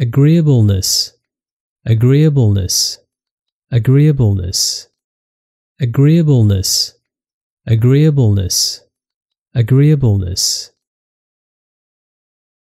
agreeableness, agreeableness, agreeableness, agreeableness, agreeableness, agreeableness